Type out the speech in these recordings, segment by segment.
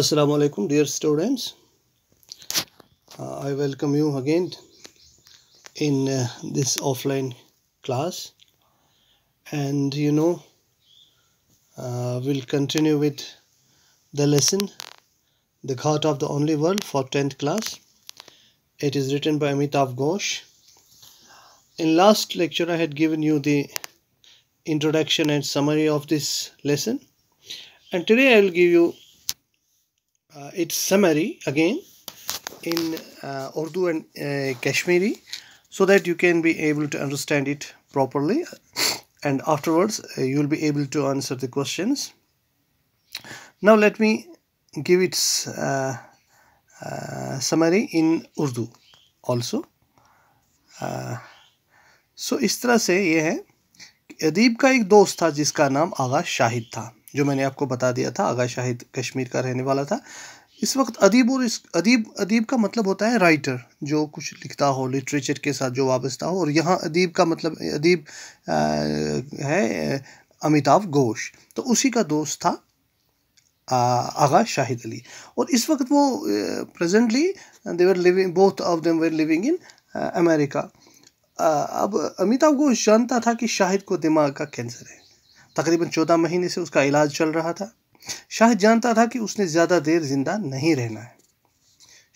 assalamu alaikum dear students uh, i welcome you again in uh, this offline class and you know uh, we'll continue with the lesson the heart of the only world for 10th class it is written by amitav ghosh in last lecture i had given you the introduction and summary of this lesson and today i will give you uh, its summary again in uh, Urdu and uh, Kashmiri so that you can be able to understand it properly and afterwards uh, you will be able to answer the questions now let me give its uh, uh, summary in Urdu also so uh, so इस तरह से ये है अदीब का एक दोस्त था जिसका नाम आगा शाहिद था जो मैंने आपको बता दिया था आगा शाहिद कश्मीर का रहने वाला था इस वक्त अदीब और इस अदीब अदीब का मतलब होता है राइटर जो कुछ लिखता हो लिटरेचर के साथ जो वाबस्ता हो और यहाँ अदीब का मतलब अदीब है अमिताभ घोष तो उसी का दोस्त था आगा शाहिद अली और इस वक्त वो presently they were living both of them were living in America अब अमिताभ घोष जानता था कि शाहिद को दिमाग का कैंसर है तकरीबन चौदह महीने से उसका इलाज चल रहा था शाहिद जानता था कि उसने ज़्यादा देर जिंदा नहीं रहना है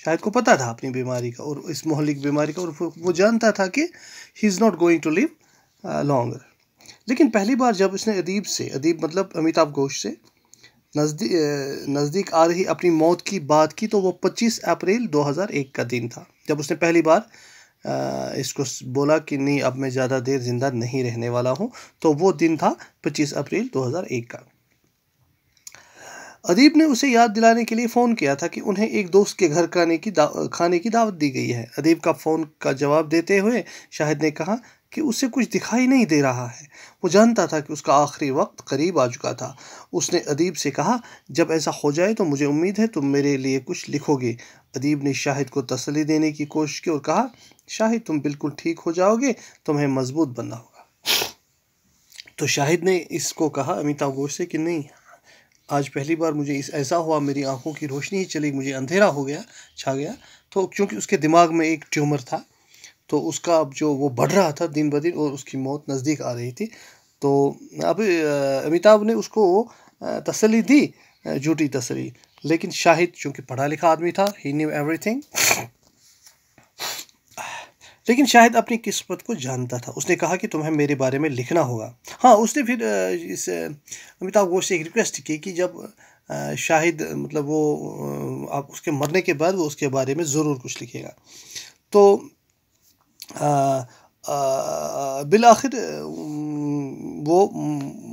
शाहिद को पता था अपनी बीमारी का और इस मोहलिक बीमारी का और वो जानता था कि he is not going to live longer लेकिन पहली बार जब उसने अदीब से अदीब मतलब अमिताभ घोष से नज़दीक uh, नज़दीक आ रही अपनी मौत की बात की तो वो 25 अप्रैल 2001 का दिन था जब उसने पहली बार इसको बोला कि नहीं अब मैं ज़्यादा देर ज़िंदा नहीं रहने वाला हूँ तो वो दिन था 25 अप्रैल 2001 का अदीब ने उसे याद दिलाने के लिए फ़ोन किया था कि उन्हें एक दोस्त के घर खाने की खाने की दावत दी गई है अदीब का फ़ोन का जवाब देते हुए शाहिद ने कहा कि उसे कुछ दिखाई नहीं दे रहा है वो जानता था कि उसका आखिरी वक्त करीब आ चुका था उसने अदीब से कहा जब ऐसा हो जाए तो मुझे उम्मीद है तुम मेरे लिए कुछ लिखोगे अदीब ने शाहिद को तसली देने की कोशिश की और कहा शाहिद तुम बिल्कुल ठीक हो जाओगे तुम्हें मजबूत बनना होगा तो शाहिद ने इसको कहा अमिताभ घोष से कि नहीं आज पहली बार मुझे इस ऐसा हुआ मेरी आंखों की रोशनी ही चली मुझे अंधेरा हो गया छा गया तो क्योंकि उसके दिमाग में एक ट्यूमर था तो उसका अब जो वो बढ़ रहा था दिन ब दिन और उसकी मौत नज़दीक आ रही थी तो अब अमिताभ ने उसको तसली दी झूठी तसली लेकिन शाहिद चूँकि पढ़ा लिखा आदमी था ही न्यू एवरी लेकिन शायद अपनी किस्मत को जानता था उसने कहा कि तुम्हें मेरे बारे में लिखना होगा हाँ उसने फिर इस अमिताभ घोष से एक रिक्वेस्ट की कि जब शाहिद मतलब वो आप उसके मरने के बाद वो उसके बारे में ज़रूर कुछ लिखेगा तो बिल आखिर वो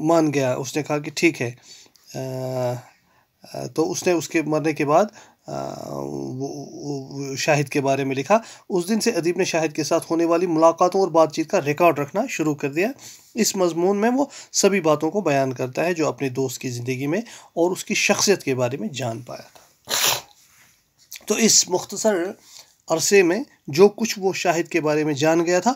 मान गया उसने कहा कि ठीक है तो उसने उसके मरने के बाद शाहिद के बारे में लिखा उस दिन से अदीब ने शाहिद के साथ होने वाली मुलाकातों और बातचीत का रिकॉर्ड रखना शुरू कर दिया इस मजमून में वो सभी बातों को बयान करता है जो अपने दोस्त की ज़िंदगी में और उसकी शख्सियत के बारे में जान पाया था तो इस मुख्तसर अरसे में जो कुछ वो शाहिद के बारे में जान गया था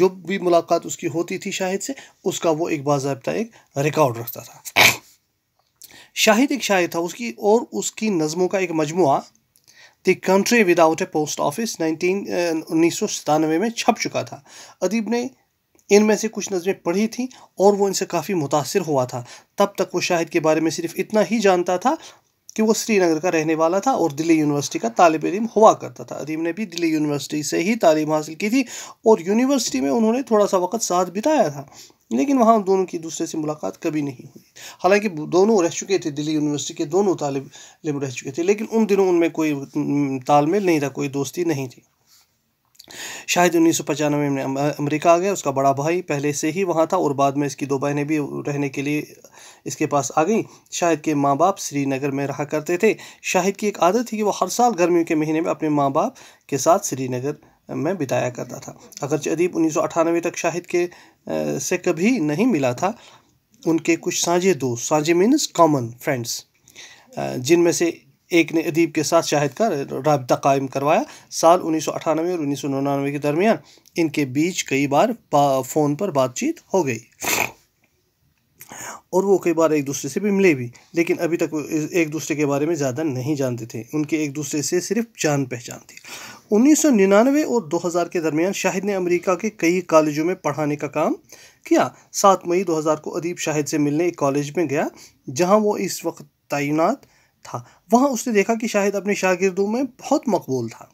जो भी मुलाकात उसकी होती थी शाहिद से उसका वो एक बाबा एक रिकॉर्ड रखता था शाहिद एक शायर था उसकी और उसकी नज़मों का एक मजमु the country without a post office nineteen उन्नीस सौ सतानवे में छप चुका था अदीब ने इनमें से कुछ नज़में पढ़ी थी और वो इनसे काफ़ी मुतासर हुआ था तब तक वो शाहिद के बारे में सिर्फ इतना ही जानता था कि वो श्रीनगर का रहने वाला था और दिल्ली यूनिवर्सिटी का तालब इम हुआ करता था अदीम ने भी दिल्ली यूनिवर्सिटी से ही तालीम हासिल की थी और यूनिवर्सिटी में उन्होंने थोड़ा सा वक्त साथ बिताया था लेकिन वहाँ दोनों की दूसरे से मुलाकात कभी नहीं हुई हालांकि दोनों रह चुके थे दिल्ली यूनिवर्सिटी के दोनों तालब इम रह चुके थे लेकिन उन दिनों उनमें कोई तालमेल नहीं था कोई दोस्ती नहीं थी शायद उन्नीस में अमेरिका आ गया उसका बड़ा भाई पहले से ही वहाँ था और बाद में इसकी दो बहनें भी रहने के लिए इसके पास आ गईं शाहिद के माँ बाप श्रीनगर में रहा करते थे शाहिद की एक आदत थी कि वो हर साल गर्मियों के महीने में अपने माँ बाप के साथ श्रीनगर में बिताया करता था अगर अदीब उन्नीस तक शाहिद के से कभी नहीं मिला था उनके कुछ साझे दोस्त साझे मीन्स कॉमन फ्रेंड्स जिनमें से एक ने अदीब के साथ शाहिद का रबता कायम करवाया साल उन्नीस सौ अठानवे और उन्नीस सौ निन्यानवे के दरमियान इनके बीच कई बार फ़ोन पर बातचीत हो गई और वो कई बार एक दूसरे से भी मिले भी लेकिन अभी तक एक दूसरे के बारे में ज़्यादा नहीं जानते थे उनके एक दूसरे से सिर्फ जान पहचान थी उन्नीस सौ निन्यानवे और 2000 के दरमियान शाहिद ने अमेरिका के कई कॉलेजों में पढ़ाने का काम किया सात मई 2000 को अदीब शाहिद से मिलने एक कॉलेज में गया जहां वो इस वक्त तैनात था वहाँ उसने देखा कि शाहिद अपने शागिर्दों में बहुत मकबूल था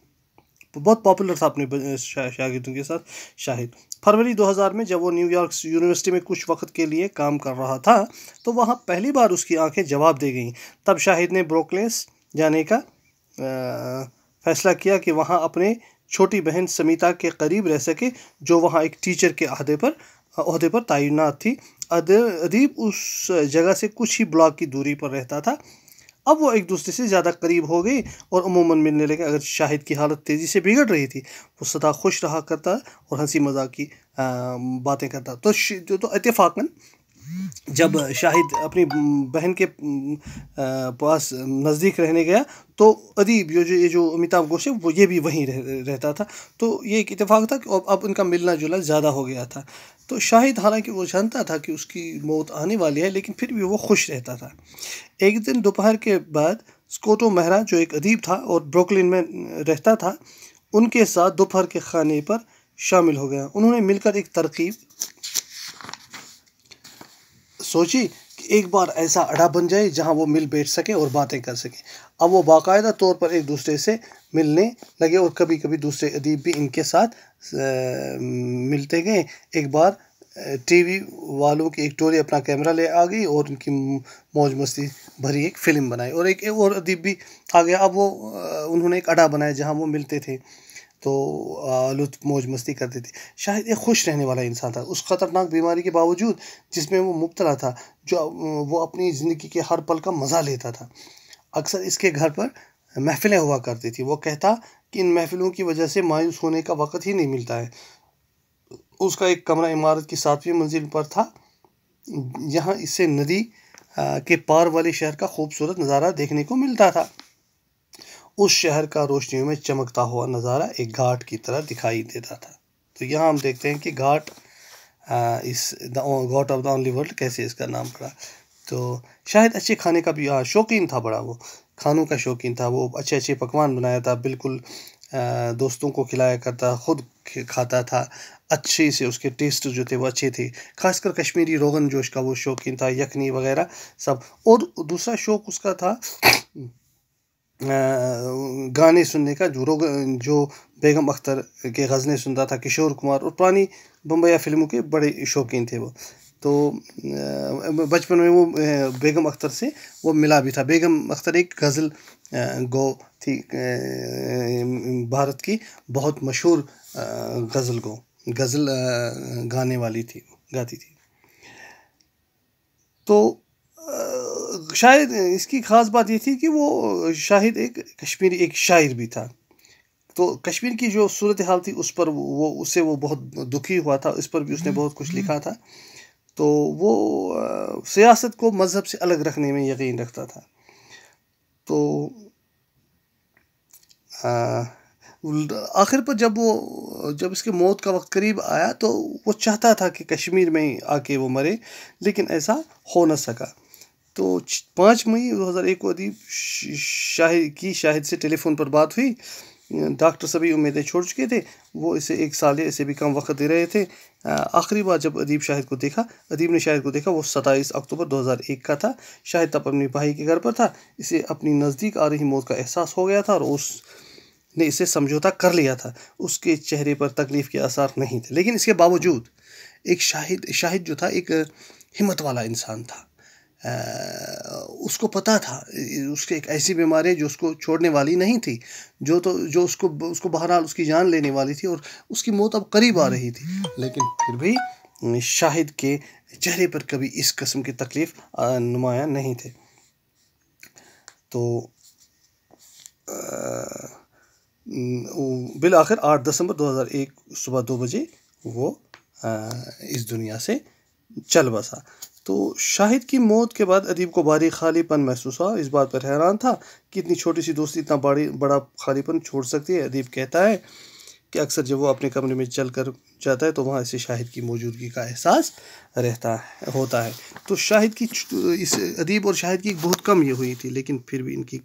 बहुत पॉपुलर था अपने शागिर्दों के साथ शाहिद फरवरी 2000 में जब वो न्यूयॉर्क यूनिवर्सिटी में कुछ वक्त के लिए काम कर रहा था तो वहाँ पहली बार उसकी आंखें जवाब दे गईं तब शाहिद ने ब्रोकलेस जाने का आ, फैसला किया कि वहाँ अपने छोटी बहन समीता के करीब रह सके जो वहाँ एक टीचर के अहदे पर अहदे पर तैनात थी अदीब उस जगह से कुछ ही ब्लॉक की दूरी पर रहता था अब वो एक दूसरे से ज़्यादा करीब हो गई और अमूमन मिलने लगे अगर शाहिद की हालत तेज़ी से बिगड़ रही थी वो सदा खुश रहा करता और हंसी मजाक की बातें करता तो तो, इतफाक़न जब शाहिद अपनी बहन के पास नज़दीक रहने गया तो अदीब जो जो ये जो अमिताभ घोष है वो ये भी वहीं रह, रहता था तो ये एक इतफाक़ था कि अब अब मिलना जुलना ज़्यादा हो गया था तो शाहिद हालांकि वो जानता था कि उसकी मौत आने वाली है लेकिन फिर भी वो खुश रहता था एक दिन दोपहर के बाद स्कोटो मेहरा जो एक अदीब था और ब्रोकलिन में रहता था उनके साथ दोपहर के खाने पर शामिल हो गया उन्होंने मिलकर एक तरकीब सोची कि एक बार ऐसा अड्डा बन जाए जहाँ वो मिल बैठ सकें और बातें कर सकें अब वो बाकायदा तौर पर एक दूसरे से मिलने लगे और कभी कभी दूसरे अदीब भी इनके साथ मिलते गए एक बार टीवी वालों की एक टोली अपना कैमरा ले आ गई और उनकी मौज मस्ती भरी एक फ़िल्म बनाई और एक, एक और अदीब भी आ गया अब वो उन्होंने एक अड्डा बनाया जहाँ वो मिलते थे तो लुत्फ मौज मस्ती करते थे शायद एक खुश रहने वाला इंसान था उस ख़तरनाक बीमारी के बावजूद जिसमें वो मुबतला था जो वो अपनी ज़िंदगी के हर पल का मज़ा लेता था अक्सर इसके घर पर महफ़िलें हुआ करती थी वो कहता कि इन महफ़िलों की वजह से मायूस होने का वक़्त ही नहीं मिलता है उसका एक कमरा इमारत की सातवीं मंजिल पर था यहाँ इससे नदी के पार वाले शहर का खूबसूरत नज़ारा देखने को मिलता था उस शहर का रोशनियों में चमकता हुआ नज़ारा एक घाट की तरह दिखाई देता था तो यहाँ हम देखते हैं कि घाट इस ghat of the only world कैसे इसका नाम पड़ा तो शायद अच्छे खाने का भी यहाँ शौकीन था बड़ा वो खानों का शौकीन था वो अच्छे अच्छे पकवान बनाया था बिल्कुल दोस्तों को खिलाया करता खुद खाता था अच्छे से उसके टेस्ट जो थे वो अच्छे थे खासकर कश्मीरी रोगन जोश का वो शौकीन था यखनी वगैरह सब और दूसरा शौक उसका था गाने सुनने का जो जो बेगम अख्तर के गज़लें सुनता था किशोर कुमार और पुरानी बम्बया फिल्मों के बड़े शौकीन थे वो तो बचपन में वो बेगम अख्तर से वो मिला भी था बेगम अख्तर एक गज़ल गो थी भारत की बहुत मशहूर गज़ल गो गज़ल गाने वाली थी गाती थी तो शायद इसकी ख़ास बात ये थी कि वो शाहिद एक कश्मीरी एक शायर भी था तो कश्मीर की जो सूरत हाल थी उस पर वो उससे वो बहुत दुखी हुआ था इस पर भी उसने हम्म, बहुत कुछ हम्म। लिखा था तो वो सियासत को मज़हब से अलग रखने में यकीन रखता था तो आखिर पर जब वो जब इसके मौत का वक्त करीब आया तो वो चाहता था कि कश्मीर में आके वो मरे लेकिन ऐसा हो न सका तो पाँच मई 2001 को अदीब शाहिद की शाहिद से टेलीफोन पर बात हुई डॉक्टर सभी उम्मीदें छोड़ चुके थे वो इसे एक साल या इसे भी कम वक्त दे रहे थे आखिरी बार जब अदीब शाहिद को देखा अदीब ने शाहिद को देखा वो सताईस अक्टूबर 2001 का था शाहिद तब अपने भाई के घर पर था इसे अपनी नज़दीक आ रही मौत का एहसास हो गया था और उस ने इसे समझौता कर लिया था उसके चेहरे पर तकलीफ के आसार नहीं थे लेकिन इसके बावजूद एक शाहिद शाहिद जो था एक हिम्मत वाला इंसान था उसको पता था उसके एक ऐसी बीमारी है जो उसको छोड़ने वाली नहीं थी जो तो जो उसको उसको बहरहाल उसकी जान लेने वाली थी और उसकी मौत अब करीब आ रही थी लेकिन फिर भी शाहिद के चेहरे पर कभी इस कस्म की तकलीफ नुमाया नहीं थे तो बिल आखिर आठ दिसंबर 2001 सुबह दो बजे वो आ, इस दुनिया से चल बसा तो शाहिद की मौत के बाद अदीब को भारी खालीपन महसूस हुआ इस बात पर हैरान था कि इतनी छोटी सी दोस्ती इतना बड़ी बड़ा खालीपन छोड़ सकती है अदीब कहता है कि अक्सर जब वो अपने कमरे में चल कर जाता है तो वहाँ इसे शाहिद की मौजूदगी का एहसास रहता है होता है तो शाहिद की इस अदीब और शाहिद की बहुत कम ये हुई थी लेकिन फिर भी इनकी